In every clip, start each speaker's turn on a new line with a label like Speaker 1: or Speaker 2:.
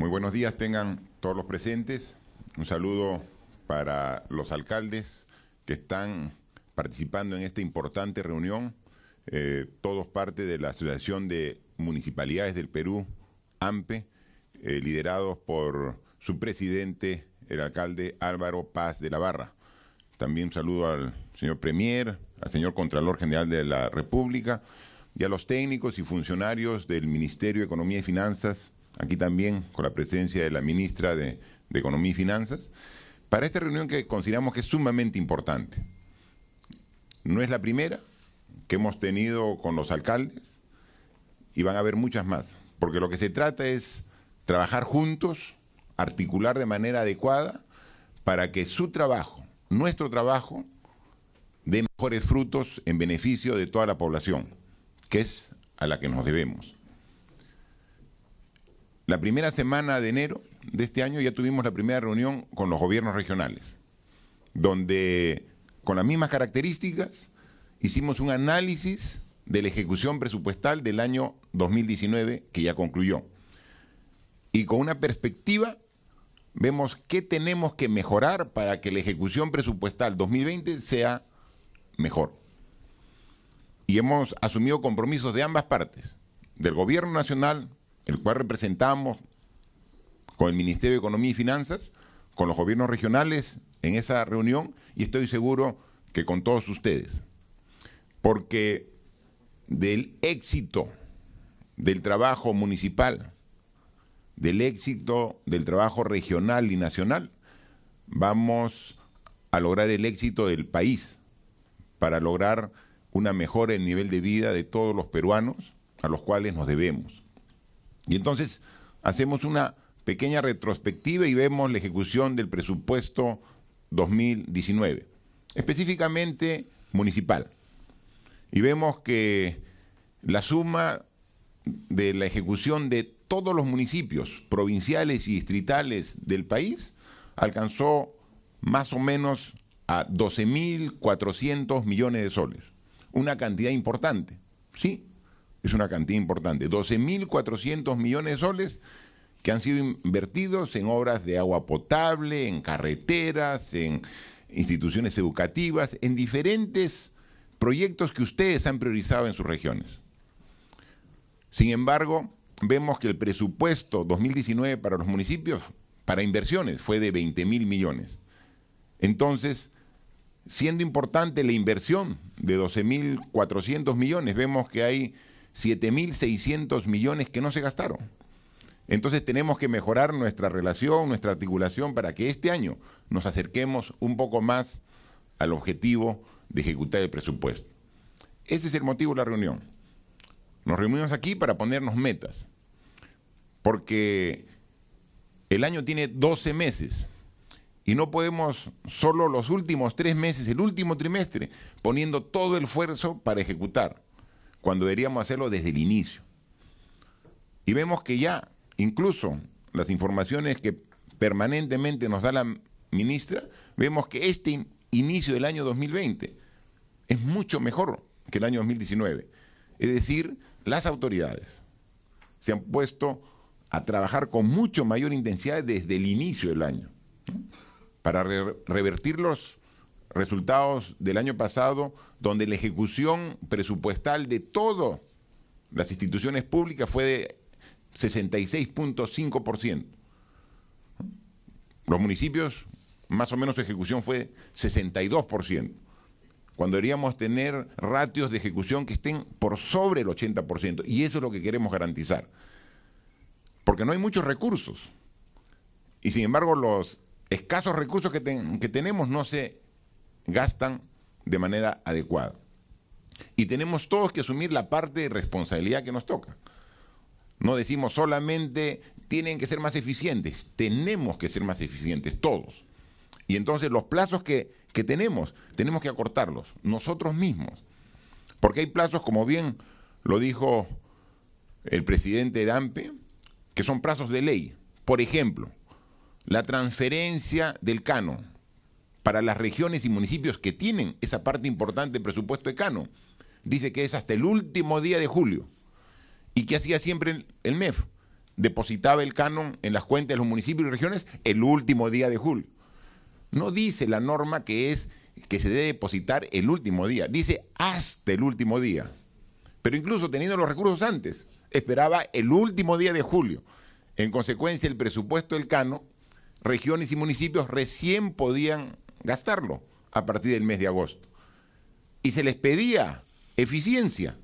Speaker 1: Muy buenos días tengan todos los presentes. Un saludo para los alcaldes que están participando en esta importante reunión, eh, todos parte de la Asociación de Municipalidades del Perú, AMPE, eh, liderados por su presidente, el alcalde Álvaro Paz de la Barra. También un saludo al señor Premier, al señor Contralor General de la República y a los técnicos y funcionarios del Ministerio de Economía y Finanzas, aquí también con la presencia de la ministra de, Economía y Finanzas, para esta reunión que consideramos que es sumamente importante. No es la primera que hemos tenido con los alcaldes y van a haber muchas más, porque lo que se trata es trabajar juntos, articular de manera adecuada para que su trabajo, nuestro trabajo, dé mejores frutos en beneficio de toda la población, que es a la que nos debemos. La primera semana de enero de este año ya tuvimos la primera reunión con los gobiernos regionales, donde con las mismas características hicimos un análisis de la ejecución presupuestal del año 2019 que ya concluyó. Y con una perspectiva vemos qué tenemos que mejorar para que la ejecución presupuestal 2020 sea mejor. Y hemos asumido compromisos de ambas partes, del gobierno nacional el cual representamos con el Ministerio de Economía y Finanzas, con los gobiernos regionales en esa reunión y estoy seguro que con todos ustedes. Porque del éxito del trabajo municipal, del éxito del trabajo regional y nacional, vamos a lograr el éxito del país, para lograr una mejora en el nivel de vida de todos los peruanos a los cuales nos debemos. Y entonces hacemos una pequeña retrospectiva y vemos la ejecución del presupuesto 2019, específicamente municipal. Y vemos que la suma de la ejecución de todos los municipios provinciales y distritales del país alcanzó más o menos a 12.400 millones de soles. Una cantidad importante, ¿sí? es una cantidad importante, 12.400 millones de soles que han sido invertidos en obras de agua potable, en carreteras, en instituciones educativas, en diferentes proyectos que ustedes han priorizado en sus regiones. Sin embargo, vemos que el presupuesto 2019 para los municipios, para inversiones, fue de 20.000 millones. Entonces, siendo importante la inversión de 12.400 millones, vemos que hay 7.600 millones que no se gastaron. Entonces tenemos que mejorar nuestra relación, nuestra articulación para que este año nos acerquemos un poco más al objetivo de ejecutar el presupuesto. Ese es el motivo de la reunión. Nos reunimos aquí para ponernos metas, porque el año tiene 12 meses y no podemos solo los últimos tres meses, el último trimestre, poniendo todo el esfuerzo para ejecutar cuando deberíamos hacerlo desde el inicio. Y vemos que ya, incluso las informaciones que permanentemente nos da la ministra, vemos que este inicio del año 2020 es mucho mejor que el año 2019. Es decir, las autoridades se han puesto a trabajar con mucho mayor intensidad desde el inicio del año, para revertirlos. revertir los resultados del año pasado, donde la ejecución presupuestal de todas las instituciones públicas fue de 66.5%. Los municipios, más o menos su ejecución fue 62%, cuando deberíamos tener ratios de ejecución que estén por sobre el 80%, y eso es lo que queremos garantizar, porque no hay muchos recursos, y sin embargo los escasos recursos que, que tenemos no se gastan de manera adecuada. Y tenemos todos que asumir la parte de responsabilidad que nos toca. No decimos solamente tienen que ser más eficientes, tenemos que ser más eficientes todos. Y entonces los plazos que, que tenemos, tenemos que acortarlos nosotros mismos. Porque hay plazos, como bien lo dijo el presidente de que son plazos de ley. Por ejemplo, la transferencia del canon para las regiones y municipios que tienen esa parte importante del presupuesto de cano, Dice que es hasta el último día de julio y que hacía siempre el MEF. Depositaba el canon en las cuentas de los municipios y regiones el último día de julio. No dice la norma que es que se debe depositar el último día, dice hasta el último día. Pero incluso teniendo los recursos antes, esperaba el último día de julio. En consecuencia, el presupuesto del cano, regiones y municipios recién podían gastarlo a partir del mes de agosto. Y se les pedía eficiencia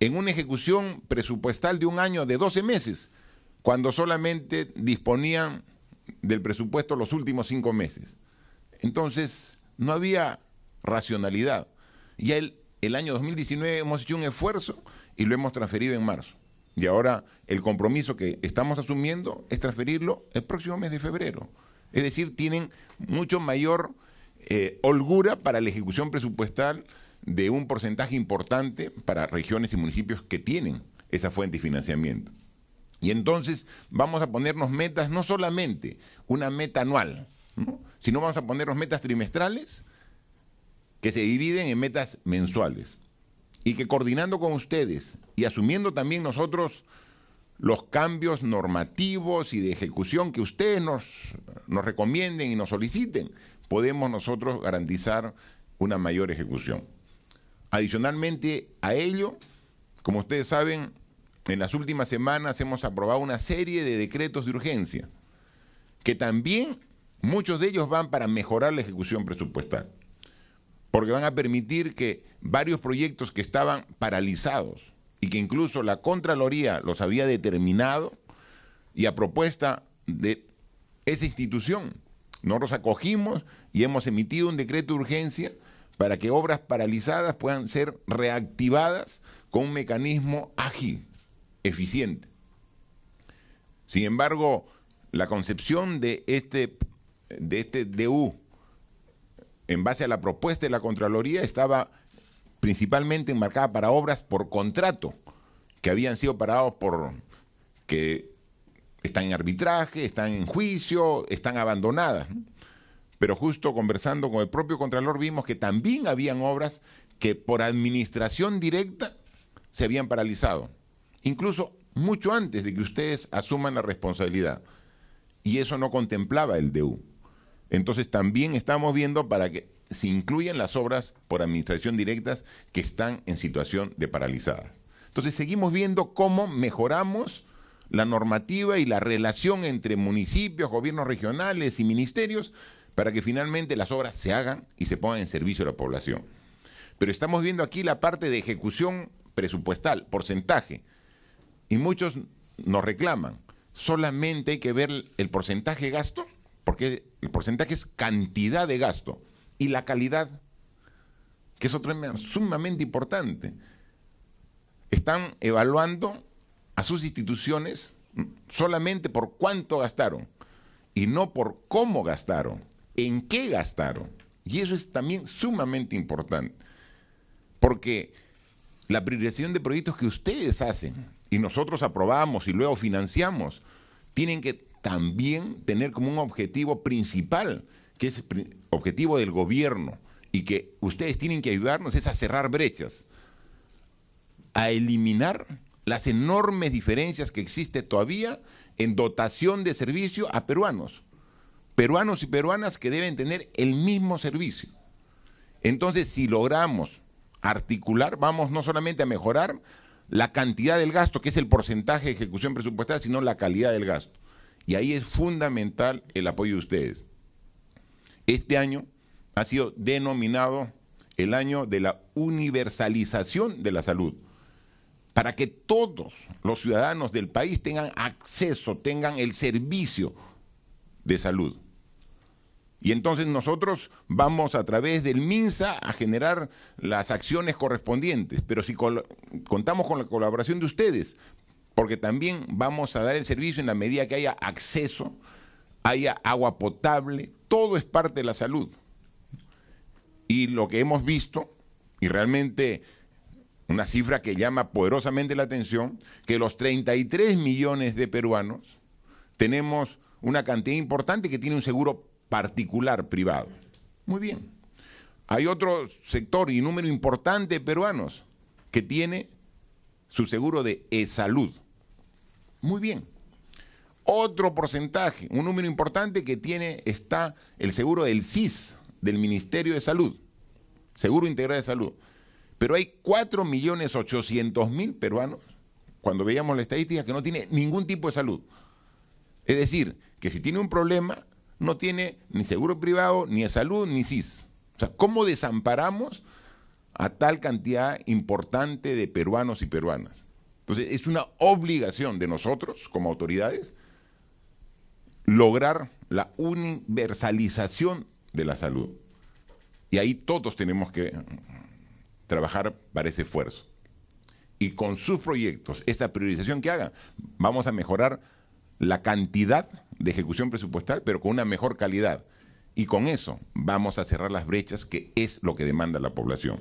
Speaker 1: en una ejecución presupuestal de un año de 12 meses, cuando solamente disponían del presupuesto los últimos cinco meses. Entonces, no había racionalidad. Ya el, el año 2019 hemos hecho un esfuerzo y lo hemos transferido en marzo. Y ahora el compromiso que estamos asumiendo es transferirlo el próximo mes de febrero. Es decir, tienen mucho mayor eh, holgura para la ejecución presupuestal de un porcentaje importante para regiones y municipios que tienen esa fuente de financiamiento. Y entonces vamos a ponernos metas, no solamente una meta anual, sino vamos a ponernos metas trimestrales que se dividen en metas mensuales. Y que coordinando con ustedes y asumiendo también nosotros los cambios normativos y de ejecución que ustedes nos, nos recomienden y nos soliciten, podemos nosotros garantizar una mayor ejecución. Adicionalmente a ello, como ustedes saben, en las últimas semanas hemos aprobado una serie de decretos de urgencia, que también muchos de ellos van para mejorar la ejecución presupuestal, porque van a permitir que varios proyectos que estaban paralizados y que incluso la Contraloría los había determinado y a propuesta de esa institución. no los acogimos y hemos emitido un decreto de urgencia para que obras paralizadas puedan ser reactivadas con un mecanismo ágil, eficiente. Sin embargo, la concepción de este, de este DU en base a la propuesta de la Contraloría estaba principalmente enmarcada para obras por contrato, que habían sido parados por que están en arbitraje, están en juicio, están abandonadas. Pero justo conversando con el propio Contralor vimos que también habían obras que por administración directa se habían paralizado, incluso mucho antes de que ustedes asuman la responsabilidad. Y eso no contemplaba el DU. Entonces también estamos viendo para que se incluyen las obras por administración directas que están en situación de paralizada Entonces seguimos viendo cómo mejoramos la normativa y la relación entre municipios, gobiernos regionales y ministerios para que finalmente las obras se hagan y se pongan en servicio a la población. Pero estamos viendo aquí la parte de ejecución presupuestal, porcentaje. Y muchos nos reclaman, solamente hay que ver el porcentaje de gasto, porque el porcentaje es cantidad de gasto y la calidad, que es otro tema sumamente importante. Están evaluando a sus instituciones solamente por cuánto gastaron y no por cómo gastaron, en qué gastaron. Y eso es también sumamente importante, porque la priorización de proyectos que ustedes hacen y nosotros aprobamos y luego financiamos, tienen que también tener como un objetivo principal que es objetivo del gobierno y que ustedes tienen que ayudarnos es a cerrar brechas, a eliminar las enormes diferencias que existe todavía en dotación de servicio a peruanos, peruanos y peruanas que deben tener el mismo servicio. Entonces, si logramos articular, vamos no solamente a mejorar la cantidad del gasto, que es el porcentaje de ejecución presupuestal, sino la calidad del gasto. Y ahí es fundamental el apoyo de ustedes. Este año ha sido denominado el año de la universalización de la salud, para que todos los ciudadanos del país tengan acceso, tengan el servicio de salud. Y entonces nosotros vamos a través del MINSA a generar las acciones correspondientes, pero si contamos con la colaboración de ustedes, porque también vamos a dar el servicio en la medida que haya acceso haya agua potable, todo es parte de la salud. Y lo que hemos visto, y realmente una cifra que llama poderosamente la atención, que los 33 millones de peruanos tenemos una cantidad importante que tiene un seguro particular privado. Muy bien. Hay otro sector y número importante de peruanos que tiene su seguro de e-salud. Muy bien. Otro porcentaje, un número importante que tiene está el seguro del CIS, del Ministerio de Salud, Seguro Integral de Salud. Pero hay 4.800.000 peruanos, cuando veíamos la estadística, que no tiene ningún tipo de salud. Es decir, que si tiene un problema, no tiene ni seguro privado, ni salud, ni CIS. O sea, ¿cómo desamparamos a tal cantidad importante de peruanos y peruanas? Entonces, es una obligación de nosotros como autoridades lograr la universalización de la salud. Y ahí todos tenemos que eh, trabajar para ese esfuerzo. Y con sus proyectos, esta priorización que hagan, vamos a mejorar la cantidad de ejecución presupuestal, pero con una mejor calidad. Y con eso vamos a cerrar las brechas, que es lo que demanda la población.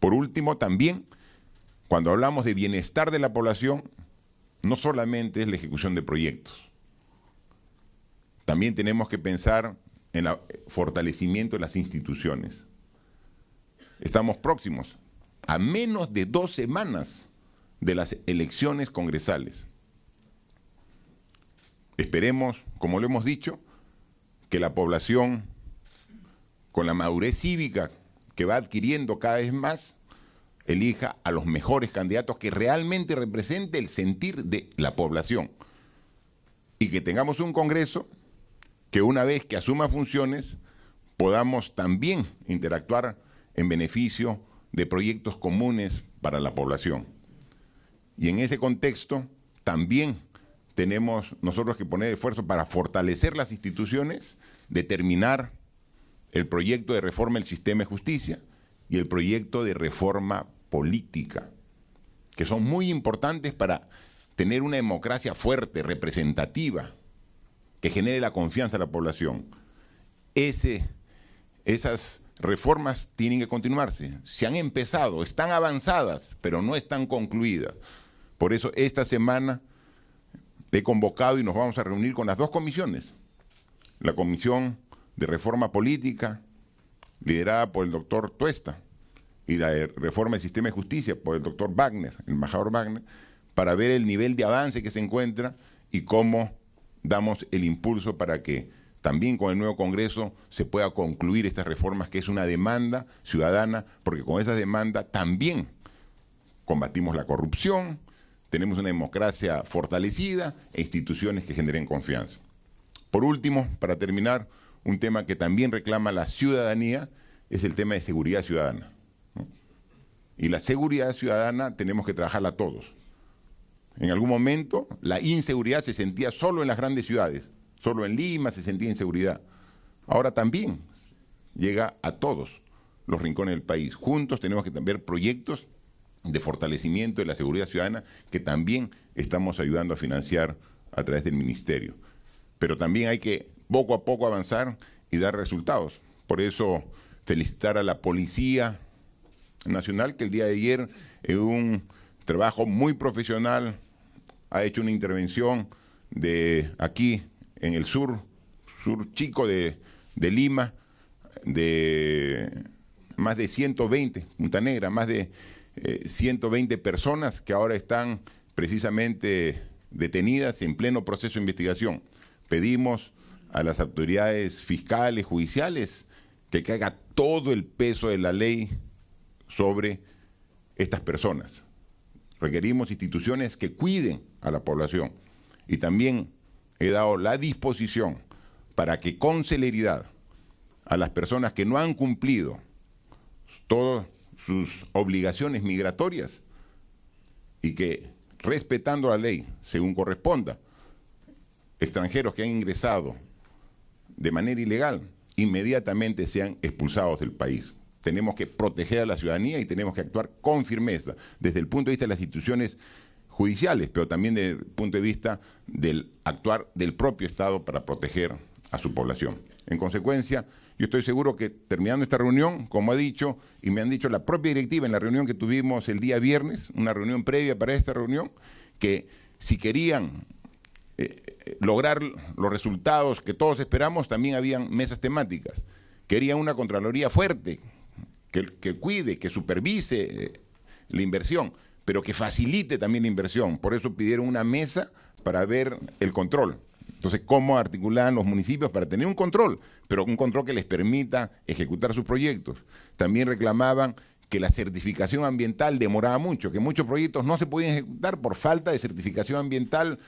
Speaker 1: Por último, también, cuando hablamos de bienestar de la población, no solamente es la ejecución de proyectos, también tenemos que pensar en el eh, fortalecimiento de las instituciones. Estamos próximos, a menos de dos semanas de las elecciones congresales. Esperemos, como lo hemos dicho, que la población, con la madurez cívica que va adquiriendo cada vez más, elija a los mejores candidatos que realmente represente el sentir de la población. Y que tengamos un Congreso que una vez que asuma funciones podamos también interactuar en beneficio de proyectos comunes para la población. Y en ese contexto también tenemos nosotros que poner esfuerzo para fortalecer las instituciones, determinar el proyecto de reforma del sistema de justicia y el proyecto de reforma política, que son muy importantes para tener una democracia fuerte, representativa, que genere la confianza de la población. Ese, esas reformas tienen que continuarse. Se han empezado, están avanzadas, pero no están concluidas. Por eso esta semana he convocado y nos vamos a reunir con las dos comisiones. La Comisión de Reforma Política, liderada por el doctor Tuesta, y la de Reforma del Sistema de Justicia por el doctor Wagner, el embajador Wagner, para ver el nivel de avance que se encuentra y cómo damos el impulso para que también con el nuevo Congreso se pueda concluir estas reformas, que es una demanda ciudadana, porque con esa demanda también combatimos la corrupción, tenemos una democracia fortalecida e instituciones que generen confianza. Por último, para terminar, un tema que también reclama la ciudadanía es el tema de seguridad ciudadana. Y la seguridad ciudadana tenemos que trabajarla todos. En algún momento la inseguridad se sentía solo en las grandes ciudades, solo en Lima se sentía inseguridad. Ahora también llega a todos los rincones del país. Juntos tenemos que ver proyectos de fortalecimiento de la seguridad ciudadana que también estamos ayudando a financiar a través del ministerio. Pero también hay que poco a poco avanzar y dar resultados. Por eso felicitar a la Policía Nacional que el día de ayer en un trabajo muy profesional ha hecho una intervención de aquí, en el sur, sur chico de, Lima, de más de 120, Punta Negra, más de 120 eh, personas que ahora están precisamente detenidas en pleno proceso de investigación. Pedimos a las autoridades fiscales, judiciales, que caiga todo el peso de la ley sobre estas personas. Requerimos instituciones que cuiden a la población. Y también he dado la disposición para que con celeridad a las personas que no han cumplido todas sus obligaciones migratorias y que respetando la ley según corresponda, extranjeros que han ingresado de manera ilegal inmediatamente sean expulsados del país. Tenemos que proteger a la ciudadanía y tenemos que actuar con firmeza desde el punto de vista de las instituciones judiciales, pero también desde el punto de vista del actuar del propio Estado para proteger a su población. En consecuencia, yo estoy seguro que terminando esta reunión, como ha dicho, y me han dicho la propia directiva en la reunión que tuvimos el día viernes, una reunión previa para esta reunión, que si querían eh, eh, lograr los resultados que todos esperamos, también habían mesas temáticas. Querían una Contraloría fuerte, que, cuide, que supervise eh, la inversión, pero que facilite también la inversión. Por eso pidieron una mesa para ver el control. Entonces, cómo articulaban los municipios para tener un control, pero un control que les permita ejecutar sus proyectos. También reclamaban que la certificación ambiental demoraba mucho, que muchos proyectos no se podían ejecutar por falta de certificación ambiental,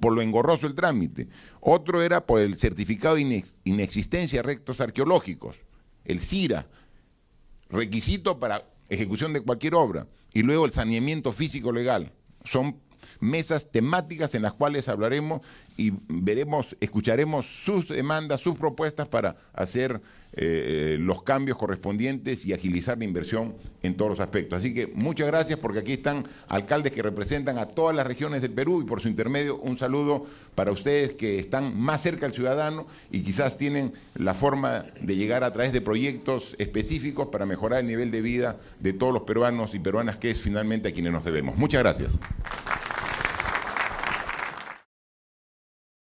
Speaker 1: por lo engorroso el trámite. Otro era por el certificado de inexistencia de rectos arqueológicos, el CIRA, requisito para ejecución de cualquier obra, y luego el saneamiento físico legal. Son mesas temáticas en las cuales hablaremos y veremos, escucharemos sus demandas, sus propuestas para hacer eh, eh, los cambios correspondientes y agilizar la inversión en todos los aspectos. Así que muchas gracias porque aquí están alcaldes que representan a todas las regiones del Perú y por su intermedio un saludo para ustedes que están más cerca al ciudadano y quizás tienen la forma de llegar a través de proyectos específicos para mejorar el nivel de vida de todos los peruanos y peruanas que es finalmente a quienes nos debemos. Muchas gracias.